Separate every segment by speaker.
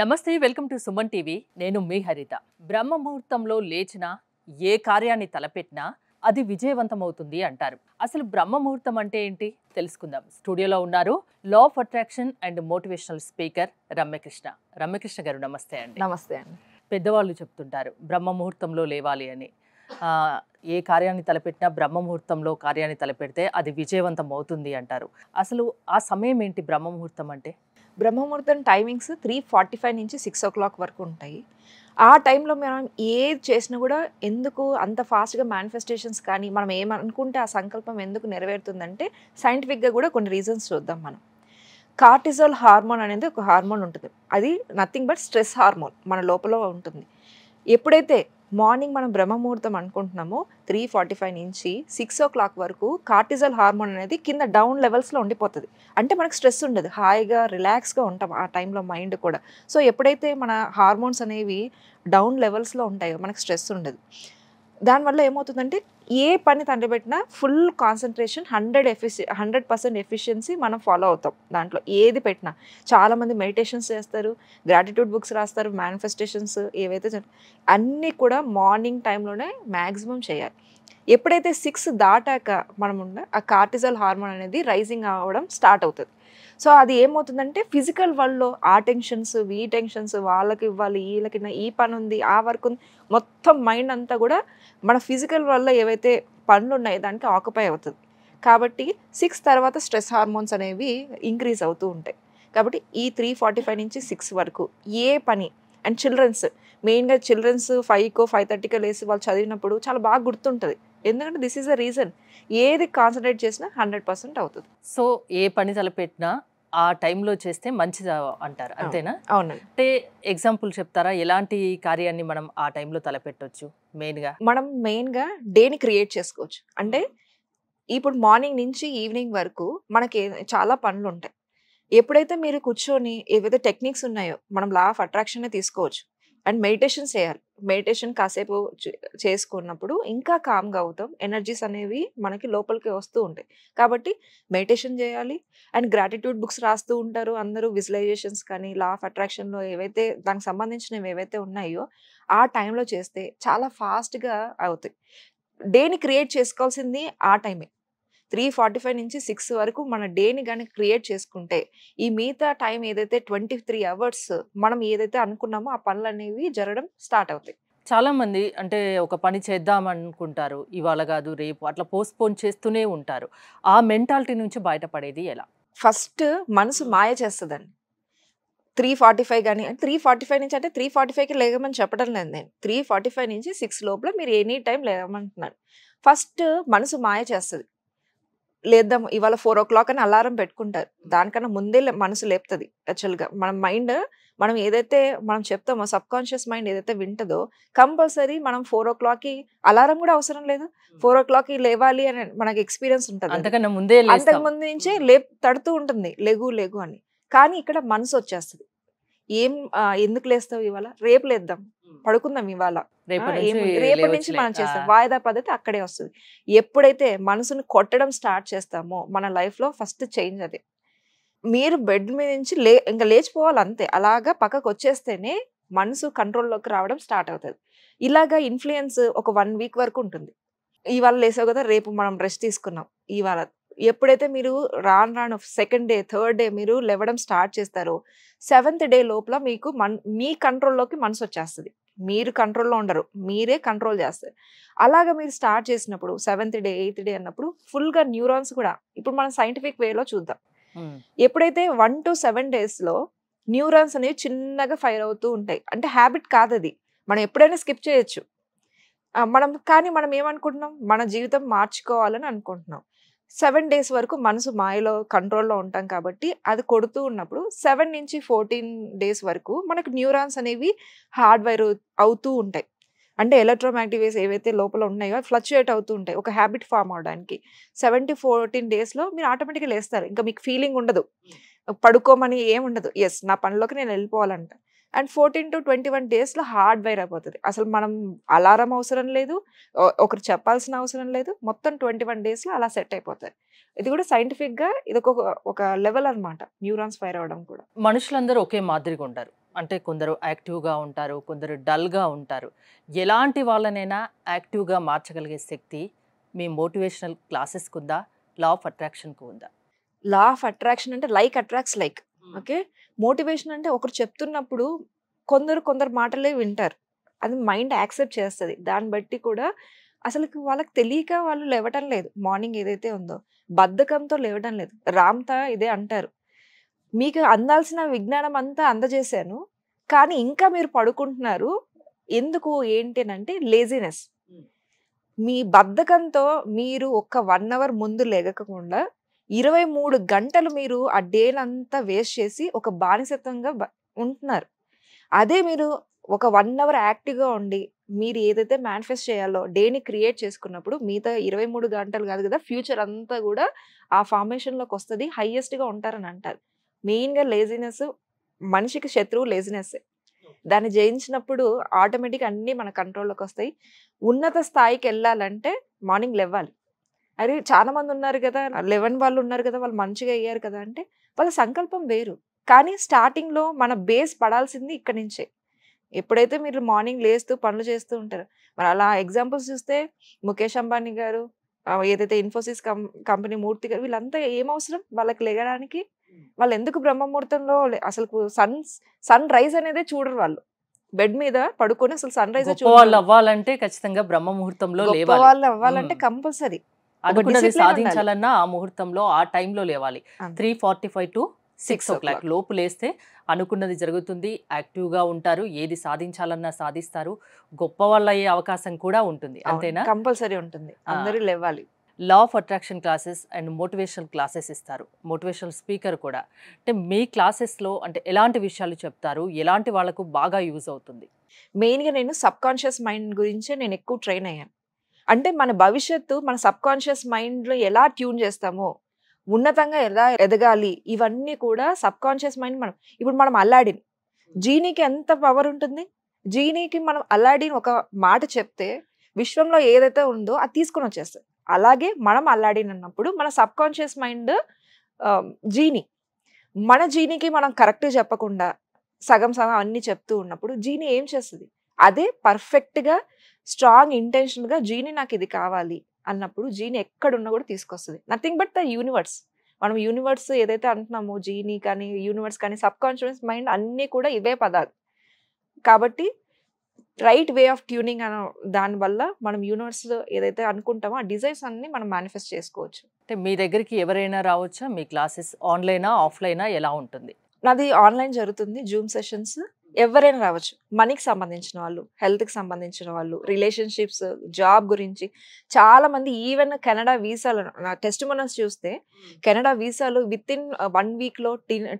Speaker 1: నమస్తే welcome to Suman TV నేను మీ హరిత బ్రహ్మ ముహూర్తంలో లేచిన ఏ కార్యాన్ని తలపెట్టినా అది విజయవంతమవుతుంది అంటారు అసలు బ్రహ్మ ముహూర్తం అంటే ఏంటి తెలుసుకుందాం స్టూడియోలో ఉన్నారు law of attraction and motivational speaker Ramyakrishna Ramyakrishna గారు నమస్తే అండి నమస్తే అండి పెద్దవాళ్ళు చెప్తుంటారు బ్రహ్మ ముహూర్తంలో లేవాలి అని ఏ కార్యాన్ని తలపెట్టినా బ్రహ్మ ముహూర్తంలో కార్యాన్ని తలపెడితే అది విజయవంతం అవుతుంది
Speaker 2: అంటారు అసలు ఆ సమయం ఏంటి బ్రహ్మ ముహూర్తం అంటే బ్రహ్మముహూర్తం టైమింగ్స్ త్రీ ఫార్టీ ఫైవ్ నుంచి సిక్స్ ఓ క్లాక్ వరకు ఉంటాయి ఆ టైంలో మనం ఏది చేసినా కూడా ఎందుకు అంత ఫాస్ట్గా మేనిఫెస్టేషన్స్ కానీ మనం ఏమనుకుంటే ఆ సంకల్పం ఎందుకు నెరవేరుతుందంటే సైంటిఫిక్గా కూడా కొన్ని రీజన్స్ చూద్దాం మనం కార్టిజోల్ హార్మోన్ అనేది ఒక హార్మోన్ ఉంటుంది అది నథింగ్ బట్ స్ట్రెస్ హార్మోన్ మన లోపల ఉంటుంది ఎప్పుడైతే మార్నింగ్ మనం బ్రహ్మముహూర్తం అనుకుంటున్నాము త్రీ ఫార్టీ ఫైవ్ నుంచి సిక్స్ ఓ క్లాక్ వరకు కార్టిజల్ హార్మోన్ అనేది కింద డౌన్ లెవెల్స్లో ఉండిపోతుంది అంటే మనకు స్ట్రెస్ ఉండదు హాయిగా రిలాక్స్గా ఉంటాం ఆ టైంలో మైండ్ కూడా సో ఎప్పుడైతే మన హార్మోన్స్ అనేవి డౌన్ లెవెల్స్లో ఉంటాయో మనకు స్ట్రెస్ ఉండదు దానివల్ల ఏమవుతుందంటే ఏ పని తండ్రి పెట్టినా ఫుల్ కాన్సన్ట్రేషన్ హండ్రెడ్ ఎఫిషి హండ్రెడ్ పర్సెంట్ ఎఫిషియన్సీ మనం ఫాలో అవుతాం దాంట్లో ఏది పెట్టినా చాలామంది మెడిటేషన్స్ చేస్తారు గ్రాటిట్యూడ్ బుక్స్ రాస్తారు మేనిఫెస్టేషన్స్ ఏవైతే అన్నీ కూడా మార్నింగ్ టైంలోనే మ్యాక్సిమం చేయాలి ఎప్పుడైతే సిక్స్ దాటాక మనం ఉన్న ఆ కార్టిజల్ హార్మోన్ అనేది రైజింగ్ అవ్వడం స్టార్ట్ అవుతుంది సో అది ఏమవుతుందంటే ఫిజికల్ వరల్డ్లో ఆ టెన్షన్స్ ఈ టెన్షన్స్ వాళ్ళకి ఇవ్వాలి వీళ్ళకి ఈ పని ఉంది ఆ వర్క్ ఉంది మొత్తం మైండ్ అంతా కూడా మన ఫిజికల్ వల్ల ఏవైతే పనులు ఉన్నాయో దానికి ఆక్యుపై అవుతుంది కాబట్టి సిక్స్ తర్వాత స్ట్రెస్ హార్మోన్స్ అనేవి ఇంక్రీజ్ అవుతూ ఉంటాయి కాబట్టి ఈ త్రీ ఫార్టీ ఫైవ్ నుంచి సిక్స్ వరకు ఏ పని అండ్ చిల్డ్రన్స్ మెయిన్గా చిల్డ్రన్స్ ఫైవ్కో ఫైవ్ థర్టీకో లేసి వాళ్ళు చదివినప్పుడు చాలా బాగా గుర్తుంటుంది ఎందుకంటే దిస్ ఈజ్ అ రీజన్ ఏది కాన్సన్ట్రేట్ చేసినా హండ్రెడ్ పర్సెంట్ అవుతుంది
Speaker 1: సో ఏ పని తలపెట్టినా ఆ టైంలో చేస్తే మంచిది అంటారు అంతేనా అవును అంటే ఎగ్జాంపుల్ చెప్తారా ఎలాంటి కార్యాన్ని మనం ఆ టైంలో తలపెట్టవచ్చు మెయిన్గా మనం
Speaker 2: మెయిన్గా డేని క్రియేట్ చేసుకోవచ్చు అంటే ఇప్పుడు మార్నింగ్ నుంచి ఈవినింగ్ వరకు మనకి చాలా పనులు ఉంటాయి ఎప్పుడైతే మీరు కూర్చొని ఏవైతే టెక్నిక్స్ ఉన్నాయో మనం లా ఆఫ్ అట్రాక్షన్ తీసుకోవచ్చు అండ్ మెడిటేషన్ చేయాలి మెడిటేషన్ కాసేపు చేసుకున్నప్పుడు ఇంకా కామ్గా అవుతాం ఎనర్జీస్ అనేవి మనకి లోపలికి వస్తూ ఉంటాయి కాబట్టి మెడిటేషన్ చేయాలి అండ్ గ్రాటిట్యూడ్ బుక్స్ రాస్తూ ఉంటారు అందరూ విజువలైజేషన్స్ కానీ లా ఆఫ్ అట్రాక్షన్లో ఏవైతే దానికి సంబంధించినవి ఏవైతే ఉన్నాయో ఆ టైంలో చేస్తే చాలా ఫాస్ట్గా అవుతాయి డేని క్రియేట్ చేసుకోవాల్సింది ఆ టైమే త్రీ ఫార్టీ ఫైవ్ నుంచి సిక్స్ వరకు మన డేని కానీ క్రియేట్ చేసుకుంటే ఈ మిగతా టైం ఏదైతే ట్వంటీ త్రీ అవర్స్ మనం ఏదైతే అనుకున్నామో ఆ పనులు అనేవి జరగడం స్టార్ట్ అవుతాయి
Speaker 1: చాలామంది అంటే ఒక పని చేద్దాం అనుకుంటారు ఇవాళ కాదు రేపు అట్లా పోస్ట్పోన్ చేస్తూనే ఉంటారు ఆ మెంటాలిటీ నుంచి
Speaker 2: బయటపడేది ఎలా ఫస్ట్ మనసు మాయ చేస్తుందండి త్రీ ఫార్టీ ఫైవ్ కానీ త్రీ ఫార్టీ ఫైవ్ నుంచి అంటే త్రీ ఫార్టీ ఫైవ్కి లేగమని చెప్పడం లేదు నేను త్రీ ఫార్టీ ఫైవ్ నుంచి సిక్స్ లోపల మీరు ఎనీ టైం లేగమంటున్నాను ఫస్ట్ మనసు మాయ చేస్తుంది లేద్దాం ఇవాళ ఫోర్ ఓ క్లాక్ అని అలారం పెట్టుకుంటారు దానికన్నా ముందే మనసు లేపుతుంది యాక్చువల్గా మన మైండ్ మనం ఏదైతే మనం చెప్తామో సబ్ కాన్షియస్ మైండ్ ఏదైతే వింటదో కంపల్సరీ మనం ఫోర్ ఓ క్లాక్కి అలారం కూడా అవసరం లేదు ఫోర్ ఓ క్లాక్కి లేవాలి అని మనకి ఎక్స్పీరియన్స్ ఉంటుంది అంతకన్నా ముందే అంతకు ముందు నుంచే లేపు తడుతూ ఉంటుంది లెగు లెగు అని కానీ ఇక్కడ మనసు వచ్చేస్తుంది ఏం ఎందుకు లేస్తావు ఇవాళ రేపు లేద్దాం పడుకుందాం ఇవాళ రేపటి నుంచి మనం చేస్తాం వాయిదా పద్ధతి అక్కడే వస్తుంది ఎప్పుడైతే మనసును కొట్టడం స్టార్ట్ చేస్తామో మన లైఫ్ లో ఫస్ట్ చేంజ్ అది మీరు బెడ్ మీద నుంచి లే ఇంకా లేచిపోవాలి అంతే అలాగా పక్కకు వచ్చేస్తేనే మనసు కంట్రోల్లోకి రావడం స్టార్ట్ అవుతుంది ఇలాగా ఇన్ఫ్లుయెన్స్ ఒక వన్ వీక్ వరకు ఉంటుంది ఇవాళ లేసావు కదా రేపు మనం రెస్ట్ తీసుకున్నాం ఇవాళ ఎప్పుడైతే మీరు రాను రాను సెకండ్ డే థర్డ్ డే మీరు లేవడం స్టార్ట్ చేస్తారో సెవెంత్ డే లోపల మీకు మన్ మీ కంట్రోల్లోకి మనసు వచ్చేస్తుంది మీరు కంట్రోల్లో ఉండరు మీరే కంట్రోల్ చేస్తారు అలాగ మీరు స్టార్ట్ చేసినప్పుడు సెవెంత్ డే ఎయిత్ డే అన్నప్పుడు ఫుల్గా న్యూరాన్స్ కూడా ఇప్పుడు మనం సైంటిఫిక్ వేలో చూద్దాం ఎప్పుడైతే వన్ టు సెవెన్ డేస్లో న్యూరాన్స్ అనేవి చిన్నగా ఫైర్ అవుతూ ఉంటాయి అంటే హ్యాబిట్ కాదు అది మనం ఎప్పుడైనా స్కిప్ చేయొచ్చు మనం కానీ మనం ఏమనుకుంటున్నాం మన జీవితం మార్చుకోవాలని అనుకుంటున్నాం సెవెన్ డేస్ వరకు మనసు మాయలో కంట్రోల్లో ఉంటాం కాబట్టి అది కొడుతూ ఉన్నప్పుడు సెవెన్ నుంచి ఫోర్టీన్ డేస్ వరకు మనకు న్యూరాన్స్ అనేవి హార్డ్వైర్ అవుతూ ఉంటాయి అంటే ఎలక్ట్రోమాగ్నెటిక్ ఏవైతే లోపల ఉన్నాయో అవి ఫ్లక్చుయేట్ అవుతూ ఉంటాయి ఒక హ్యాబిట్ ఫామ్ అవడానికి సెవెన్ టు ఫోర్టీన్ డేస్లో మీరు ఆటోమేటిక్గా లేస్తారు ఇంకా మీకు ఫీలింగ్ ఉండదు పడుకోమని ఏముండదు ఎస్ నా పనిలోకి నేను వెళ్ళిపోవాలంట and fourteen to twenty one డేస్లో హార్డ్ వైర్ అయిపోతుంది అసలు మనం అలారం అవసరం లేదు ఒకరు చెప్పాల్సిన అవసరం లేదు మొత్తం ట్వంటీ వన్ డేస్లో అలా సెట్ అయిపోతాయి ఇది కూడా సైంటిఫిక్గా ఇది ఒక ఒక లెవెల్ అనమాట న్యూరాన్స్ ఫైర్ అవ్వడం కూడా
Speaker 1: మనుషులందరూ ఒకే మాదిరిగా ఉంటారు అంటే కొందరు యాక్టివ్గా ఉంటారు కొందరు డల్గా ఉంటారు ఎలాంటి వాళ్ళనైనా యాక్టివ్గా మార్చగలిగే శక్తి మీ మోటివేషనల్ క్లాసెస్కి ఉందా లా ఆఫ్ అట్రాక్షన్కి ఉందా
Speaker 2: లా ఆఫ్ అట్రాక్షన్ అంటే like attracts like okay motivation అంటే ఒకరు చెప్తున్నప్పుడు కొందరు కొందరు మాటలే వింటారు అది మైండ్ యాక్సెప్ట్ చేస్తుంది దాన్ని బట్టి కూడా అసలు వాళ్ళకి తెలియక వాళ్ళు లేవటం లేదు మార్నింగ్ ఏదైతే ఉందో బద్ధకంతో లేవటం లేదు రామ్తా ఇదే అంటారు మీకు అందాల్సిన విజ్ఞానం అంతా అందజేశాను కానీ ఇంకా మీరు పడుకుంటున్నారు ఎందుకు ఏంటి అంటే లేజినెస్ మీ బద్ధకంతో మీరు ఒక్క వన్ అవర్ ముందు లేగకుండా ఇరవై మూడు గంటలు మీరు ఆ డేలంతా వేస్ట్ చేసి ఒక బానిసత్వంగా ఉంటున్నారు అదే మీరు ఒక వన్ అవర్ యాక్టివ్గా ఉండి మీరు ఏదైతే మేనిఫెస్ట్ చేయాలో డేని క్రియేట్ చేసుకున్నప్పుడు మిగతా ఇరవై మూడు గంటలు కాదు కదా ఫ్యూచర్ అంతా కూడా ఆ ఫార్మేషన్లోకి వస్తుంది హయ్యెస్ట్గా ఉంటారని అంటారు మెయిన్గా లేజినెస్ మనిషికి శత్రువు లేజినెస్ దాన్ని జయించినప్పుడు ఆటోమేటిక్ అన్నీ మన కంట్రోల్లోకి వస్తాయి ఉన్నత స్థాయికి వెళ్ళాలంటే మార్నింగ్ లెవ్వాలి అరే చాలా మంది ఉన్నారు కదా లెవెన్ వాళ్ళు ఉన్నారు కదా వాళ్ళు మంచిగా అయ్యారు కదా అంటే వాళ్ళ సంకల్పం వేరు కానీ స్టార్టింగ్లో మన బేస్ పడాల్సింది ఇక్కడి నుంచే ఎప్పుడైతే మీరు మార్నింగ్ లేస్తూ పనులు చేస్తూ ఉంటారు మరి అలా ఎగ్జాంపుల్స్ చూస్తే ముఖేష్ అంబానీ గారు ఏదైతే ఇన్ఫోసిస్ కంపెనీ మూర్తి గారు వీళ్ళంతా ఏమవసరం వాళ్ళకి లేగడానికి వాళ్ళు ఎందుకు బ్రహ్మముహూర్తంలో అసలు సన్ సన్ రైజ్ అనేది చూడరు వాళ్ళు బెడ్ మీద పడుకొని అసలు సన్ రైజ్
Speaker 1: అవ్వాలంటే ఖచ్చితంగా బ్రహ్మముహూర్తంలో వాళ్ళు అవ్వాలంటే
Speaker 2: కంపల్సరీ అనుకున్నది సాధించాలన్నా ఆ ముహూర్తంలో
Speaker 1: ఆ టైంలో లేవాలి three forty five to six o'clock లోపు లేస్తే అనుకున్నది జరుగుతుంది యాక్టివ్గా ఉంటారు ఏది సాధించాలన్నా సాధిస్తారు గొప్ప వాళ్ళు అయ్యే అవకాశం కూడా ఉంటుంది అంతేనా కంపల్సరీ ఉంటుంది అందరూ లేవాలి law of attraction classes and motivational classes ఇస్తారు మోటివేషనల్ స్పీకర్ కూడా అంటే మీ క్లాసెస్లో అంటే ఎలాంటి విషయాలు చెప్తారు ఎలాంటి
Speaker 2: వాళ్ళకు బాగా యూజ్ అవుతుంది మెయిన్గా నేను సబ్ కాన్షియస్ మైండ్ గురించే నేను ఎక్కువ ట్రైన్ అయ్యాను అంటే మన భవిష్యత్తు మన సబ్ కాన్షియస్ మైండ్లో ఎలా ట్యూన్ చేస్తామో ఉన్నతంగా ఎలా ఎదగాలి ఇవన్నీ కూడా సబ్ కాన్షియస్ మైండ్ మనం ఇప్పుడు మనం అల్లాడిన్ జీనీకి ఎంత పవర్ ఉంటుంది జీనీకి మనం అల్లాడిన్ ఒక మాట చెప్తే విశ్వంలో ఏదైతే ఉందో అది తీసుకొని వచ్చేస్తుంది అలాగే మనం అల్లాడిన్ అన్నప్పుడు మన సబ్ కాన్షియస్ మైండ్ జీనీ మన జీనీకి మనం కరెక్ట్ చెప్పకుండా సగం సగం అన్ని చెప్తూ ఉన్నప్పుడు జీనీ ఏం చేస్తుంది అదే పర్ఫెక్ట్గా స్ట్రాంగ్ ఇంటెన్షన్గా జీని నాకు ఇది కావాలి అన్నప్పుడు జీని ఎక్కడున్నా కూడా తీసుకొస్తుంది నథింగ్ బట్ ద యూనివర్స్ మనం యూనివర్స్ ఏదైతే అంటున్నామో జీని కానీ యూనివర్స్ కానీ సబ్ కాన్షియస్ మైండ్ అన్నీ కూడా ఇవే పదాలు కాబట్టి రైట్ వే ఆఫ్ ట్యూనింగ్ అన్న దానివల్ల మనం యూనివర్స్ ఏదైతే అనుకుంటామో ఆ డిజైన్స్ అన్ని మనం మేనిఫెస్ట్ చేసుకోవచ్చు అంటే మీ దగ్గరికి ఎవరైనా రావచ్చా మీ క్లాసెస్ ఆన్లైనా ఆఫ్లైనా ఎలా ఉంటుంది నాది ఆన్లైన్ జరుగుతుంది జూమ్ సెషన్స్ ఎవరైనా రావచ్చు మనీకి సంబంధించిన వాళ్ళు హెల్త్కి సంబంధించిన వాళ్ళు రిలేషన్షిప్స్ జాబ్ గురించి చాలా మంది ఈవెన్ కెనడా వీసాలు నా టెస్ట్ మనస్ చూస్తే కెనడా వీసాలు విత్ ఇన్ వన్ వీక్లో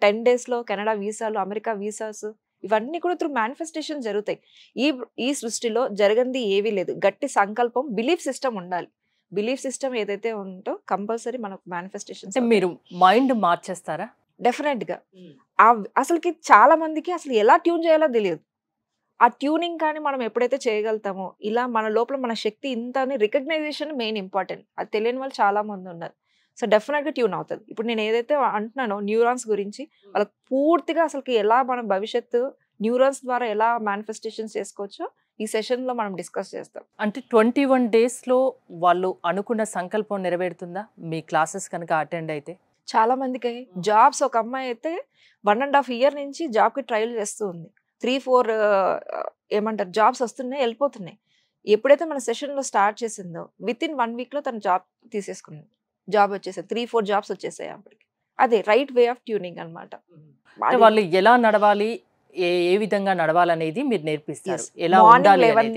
Speaker 2: టెన్ డేస్లో కెనడా వీసాలు అమెరికా వీసాస్ ఇవన్నీ కూడా త్రూ మేనిఫెస్టేషన్ జరుగుతాయి ఈ ఈ సృష్టిలో జరగంది ఏవీ లేదు గట్టి సంకల్పం బిలీఫ్ సిస్టమ్ ఉండాలి బిలీఫ్ సిస్టమ్ ఏదైతే ఉందో కంపల్సరీ మనకు మేనిఫెస్టేషన్ మీరు మైండ్ మార్చేస్తారా డెఫినెట్గా అసలుకి చాలా మందికి అసలు ఎలా ట్యూన్ చేయాలో తెలియదు ఆ ట్యూనింగ్ కానీ మనం ఎప్పుడైతే చేయగలుగుతామో ఇలా మన లోపల మన శక్తి ఇంత అని రికగ్నైజేషన్ మెయిన్ ఇంపార్టెంట్ అది తెలియని వాళ్ళు చాలా మంది ఉన్నారు సో డెఫినెట్గా ట్యూన్ అవుతుంది ఇప్పుడు నేను ఏదైతే అంటున్నానో న్యూరాన్స్ గురించి వాళ్ళకి పూర్తిగా అసలుకి ఎలా మన భవిష్యత్తు న్యూరాన్స్ ద్వారా ఎలా మేనిఫెస్టేషన్స్ చేసుకోవచ్చో ఈ సెషన్లో మనం డిస్కస్ చేస్తాం
Speaker 1: అంటే ట్వంటీ వన్ డేస్లో వాళ్ళు అనుకున్న సంకల్పం నెరవేరుతుందా మీ క్లాసెస్ కనుక అటెండ్ అయితే చాలా
Speaker 2: మందికి జాబ్స్ ఒక అమ్మాయి అయితే వన్ అండ్ హాఫ్ ఇయర్ నుంచి జాబ్ కి ట్రయల్ చేస్తూ ఉంది త్రీ ఫోర్ ఏమంటారు జాబ్స్ వస్తున్నాయి వెళ్ళిపోతున్నాయి ఎప్పుడైతే మన సెషన్ లో స్టార్ట్ చేసిందో విత్ ఇన్ వన్ లో తన జాబ్ తీసేసుకుంది జాబ్ వచ్చేసాయి త్రీ ఫోర్ జాబ్స్ వచ్చేసాయి అప్పటికి అదే రైట్ వే ఆఫ్ ట్యూనింగ్ అనమాట
Speaker 1: వాళ్ళు ఎలా నడవాలి ఏ ఏ విధంగా నడవాలనేది మీరు నేర్పిస్తారు ఎలా మార్నింగ్ లెవెన్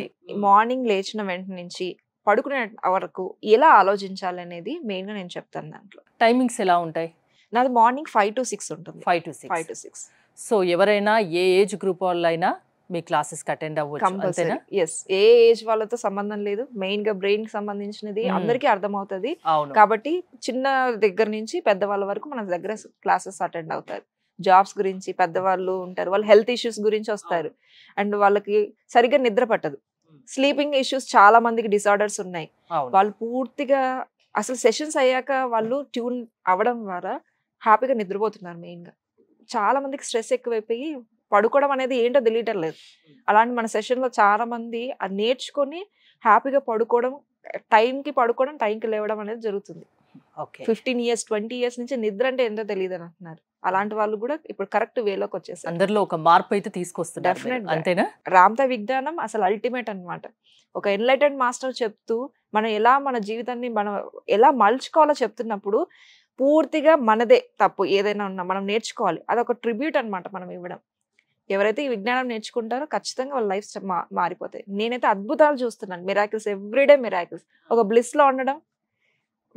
Speaker 2: మార్నింగ్ లేచిన వెంట నుంచి పడుకునే వరకు ఎలా ఆలోచించాలి అనేది మెయిన్గా నేను చెప్తాను దాంట్లో టైమింగ్స్ ఎలా ఉంటాయి నాది మార్నింగ్ ఫైవ్ టు సిక్స్ ఉంటుంది five to six five to six so ఎవరైనా ఏ ఏజ్ గ్రూప్ వాళ్ళు
Speaker 1: అయినా మీ క్లాసెస్ అటెండ్ అవ్వచ్చు ఎస్ ఏ
Speaker 2: ఏజ్ వాళ్ళతో సంబంధం లేదు మెయిన్ గా బ్రెయిన్ కి సంబంధించినది అందరికీ అర్థమవుతుంది కాబట్టి చిన్న దగ్గర నుంచి పెద్దవాళ్ళ వరకు మన దగ్గర క్లాసెస్ అటెండ్ అవుతారు జాబ్స్ గురించి పెద్దవాళ్ళు ఉంటారు వాళ్ళు హెల్త్ ఇష్యూస్ గురించి వస్తారు అండ్ వాళ్ళకి సరిగ్గా నిద్ర పట్టదు స్లీపింగ్ ఇష్యూస్ చాలా మందికి డిసార్డర్స్ ఉన్నాయి వాళ్ళు పూర్తిగా అసలు సెషన్స్ అయ్యాక వాళ్ళు ట్యూన్ అవ్వడం ద్వారా హ్యాపీగా నిద్రపోతున్నారు మెయిన్గా చాలా మందికి స్ట్రెస్ ఎక్కువైపోయి పడుకోవడం అనేది ఏంటో తెలియటం లేదు అలాంటి మన సెషన్లో చాలా మంది అది నేర్చుకొని హ్యాపీగా పడుకోవడం టైంకి పడుకోవడం టైంకి లేవడం అనేది జరుగుతుంది ఫిఫ్టీన్ ఇయర్స్ ట్వంటీ ఇయర్స్ నుంచి నిద్ర అంటే ఏంటో తెలియదు అని అంటున్నారు అలాంటి వాళ్ళు కూడా ఇప్పుడు కరెక్ట్ వేలోకి వచ్చేసి
Speaker 1: అందరిలో ఒక మార్పు అయితే తీసుకొస్తుంది డెఫినెట్ అంతేనా
Speaker 2: రామత విజ్ఞానం అసలు అల్టిమేట్ అనమాట ఒక ఎన్లైటెడ్ మాస్టర్ చెప్తూ మనం ఎలా మన జీవితాన్ని మనం ఎలా మలుచుకోవాలో చెప్తున్నప్పుడు పూర్తిగా మనదే తప్పు ఏదైనా ఉన్నా మనం నేర్చుకోవాలి అదొక ట్రిబ్యూట్ అనమాట మనం ఇవ్వడం ఎవరైతే ఈ విజ్ఞానం నేర్చుకుంటారో ఖచ్చితంగా వాళ్ళ లైఫ్ మారిపోతాయి నేనైతే అద్భుతాలు చూస్తున్నాను మిరాకిల్స్ ఎవ్రీడే మిరాకిల్స్ ఒక బ్లిస్లో ఉండడం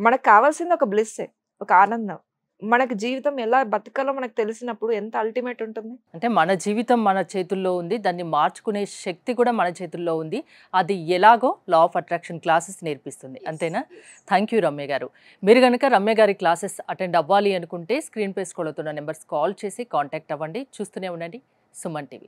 Speaker 2: మనకు కావాల్సింది ఒక బ్లిస్సే ఒక ఆనందం మనకు జీవితం ఎలా బతకాలో మనకు తెలిసినప్పుడు ఎంత అల్టిమేట్ ఉంటుంది
Speaker 1: అంటే మన జీవితం మన చేతుల్లో ఉంది దాన్ని మార్చుకునే శక్తి కూడా మన చేతుల్లో ఉంది అది ఎలాగో లా ఆఫ్ అట్రాక్షన్ క్లాసెస్ నేర్పిస్తుంది అంతేనా థ్యాంక్ యూ రమ్య గారు మీరు కనుక రమ్య గారి క్లాసెస్ అటెండ్ అవ్వాలి అనుకుంటే స్క్రీన్ పై నెంబర్స్ కాల్ చేసి కాంటాక్ట్ అవ్వండి చూస్తూనే ఉండండి సుమన్ టీవీ